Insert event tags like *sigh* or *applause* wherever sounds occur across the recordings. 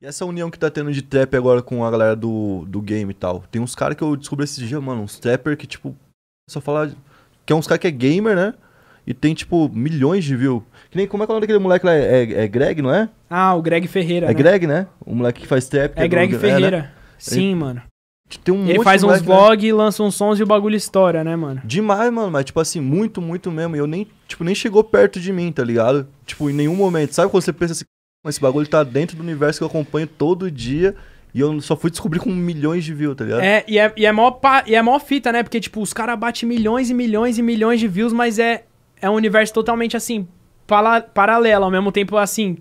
E essa união que tá tendo de trap agora com a galera do, do game e tal? Tem uns caras que eu descobri esses dias, mano, uns trapper que, tipo, só falar. Que é uns caras que é gamer, né? E tem, tipo, milhões de views. Que nem, como é que é o nome daquele moleque lá? É, é, é, Greg, não é? Ah, o Greg Ferreira. É né? Greg, né? O moleque que faz trap. Que é, é, Greg do... Né, né? Ferreira. É, né? Sim, Ele... mano. Tem um Ele faz uns vlogs, né? lança uns sons e o bagulho história né, mano? Demais, mano. Mas, tipo assim, muito, muito mesmo. E eu nem, tipo, nem chegou perto de mim, tá ligado? Tipo, em nenhum momento. Sabe quando você pensa assim, esse bagulho tá dentro do universo que eu acompanho todo dia. E eu só fui descobrir com milhões de views, tá ligado? É, e é, e é, maior, pa, e é fita, né? Porque, tipo, os caras batem milhões e milhões e milhões de views, mas é, é um universo totalmente, assim, para, paralelo. Ao mesmo tempo, assim,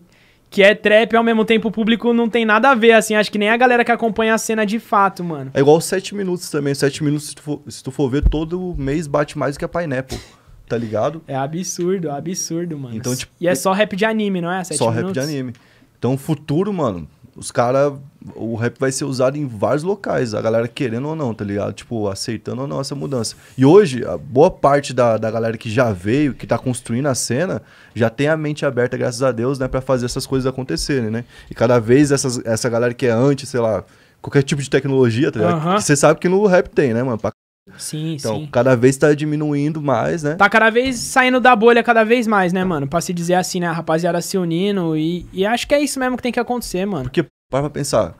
que é trap, ao mesmo tempo o público não tem nada a ver, assim. Acho que nem a galera que acompanha a cena de fato, mano. É igual 7 minutos também. 7 minutos, se tu, for, se tu for ver, todo mês bate mais do que a Pineapple tá ligado? É absurdo, absurdo, mano. Então, tipo, e é só rap de anime, não é? Sete só minutos? rap de anime. Então, o futuro, mano, os caras. O rap vai ser usado em vários locais, a galera querendo ou não, tá ligado? Tipo, aceitando ou não essa mudança. E hoje, a boa parte da, da galera que já veio, que tá construindo a cena, já tem a mente aberta, graças a Deus, né, para fazer essas coisas acontecerem, né? E cada vez essas, essa galera que é antes, sei lá, qualquer tipo de tecnologia, tá ligado? Uhum. Que você sabe que no rap tem, né, mano? Pra Sim, então, sim. cada vez tá diminuindo mais, né? Tá cada vez saindo da bolha cada vez mais, né, mano? Pra se dizer assim, né? A rapaziada se unindo e, e acho que é isso mesmo que tem que acontecer, mano. Porque, para pra pensar,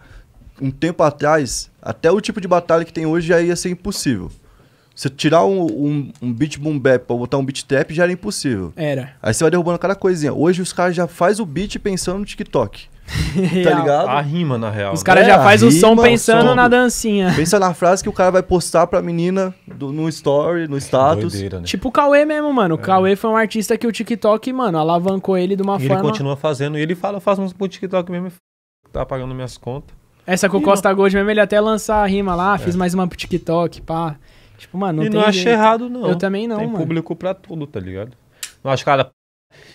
um tempo atrás, até o tipo de batalha que tem hoje já ia ser impossível. Você tirar um, um, um beat boom bap pra botar um beat trap já era impossível. Era. Aí você vai derrubando cada coisinha. Hoje os caras já faz o beat pensando no TikTok tá ligado? A rima, na real. Os né? caras é, já faz o som pensando som. na dancinha. Pensa na frase que o cara vai postar pra menina do, no story, no status. Doideira, né? Tipo o Cauê mesmo, mano. O é. Cauê foi um artista que o TikTok, mano, alavancou ele de uma e forma... ele continua fazendo. E ele fala, faz faço música pro TikTok mesmo. Tá pagando minhas contas. Essa com o Costa Gold mesmo, ele até lançar a rima lá. É. Fiz mais uma pro TikTok, pá. Tipo, mano, não e não achei errado, não. Eu também não, tem mano. Tem público pra tudo, tá ligado? Não acho, cara,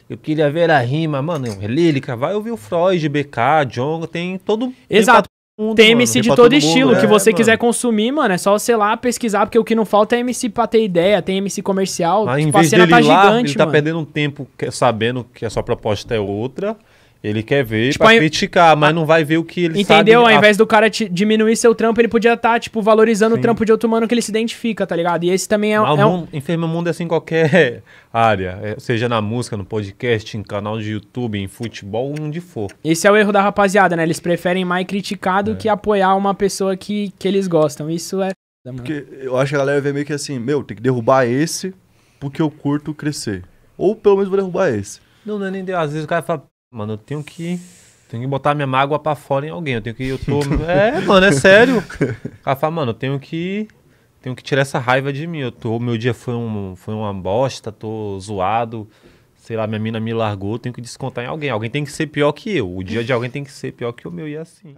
eu queria ver a rima, mano, Relíquia. vai ouvir o Freud, BK, Jong, tem todo Exato. Tem, mundo, tem MC de todo, todo estilo, é, que você mano. quiser consumir, mano, é só você lá pesquisar, porque o que não falta é MC pra ter ideia, tem MC comercial, Mas, tipo, em vez a cena dele tá lá, gigante, ele tá perdendo um tempo sabendo que a sua proposta é outra, ele quer ver tipo, pra criticar, mas a... Ah, não vai ver o que ele Entendeu? sabe. Entendeu? Ao invés do cara diminuir seu trampo, ele podia estar, tá, tipo, valorizando Sim. o trampo de outro mano que ele se identifica, tá ligado? E esse também é, é um... Enfermo mundo é assim em qualquer *laughs* área. É, seja na música, no podcast, em canal de YouTube, em futebol, onde for. Esse é o erro da rapaziada, né? Eles preferem mais criticar do é. que apoiar uma pessoa que, que eles gostam. Isso é... Porque eu acho que a galera vê meio que assim, meu, tem que derrubar esse porque eu curto crescer. Ou pelo menos vou derrubar esse. Não, não é nem... Às vezes o cara fala Mano, eu tenho que. Tenho que botar minha mágoa pra fora em alguém. Eu tenho que. Eu tô. *laughs* é, mano, é sério. Ela fala, mano, eu tenho que. Tenho que tirar essa raiva de mim. Eu tô, meu dia foi, um, foi uma bosta, tô zoado. Sei lá, minha mina me largou, tenho que descontar em alguém. Alguém tem que ser pior que eu. O dia de alguém tem que ser pior que o meu e é assim.